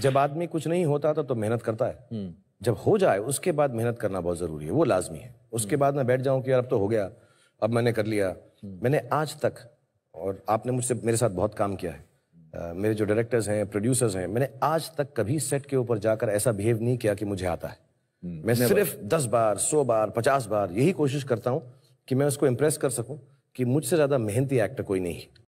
जब आदमी कुछ नहीं होता था तो मेहनत करता है हम्म। जब हो जाए उसके बाद मेहनत करना बहुत ज़रूरी है वो लाजमी है उसके हम्म। बाद मैं बैठ जाऊँ कि यार अब तो हो गया अब मैंने कर लिया हम्म। मैंने आज तक और आपने मुझसे मेरे साथ बहुत काम किया है मेरे जो डायरेक्टर्स हैं प्रोड्यूसर्स हैं मैंने आज तक कभी सेट के ऊपर जाकर ऐसा बिहेव नहीं किया कि मुझे आता है मैं सिर्फ दस बार सौ बार पचास बार यही कोशिश करता हूँ कि मैं उसको इम्प्रेस कर सकूँ कि मुझसे ज़्यादा मेहनती एक्टर कोई नहीं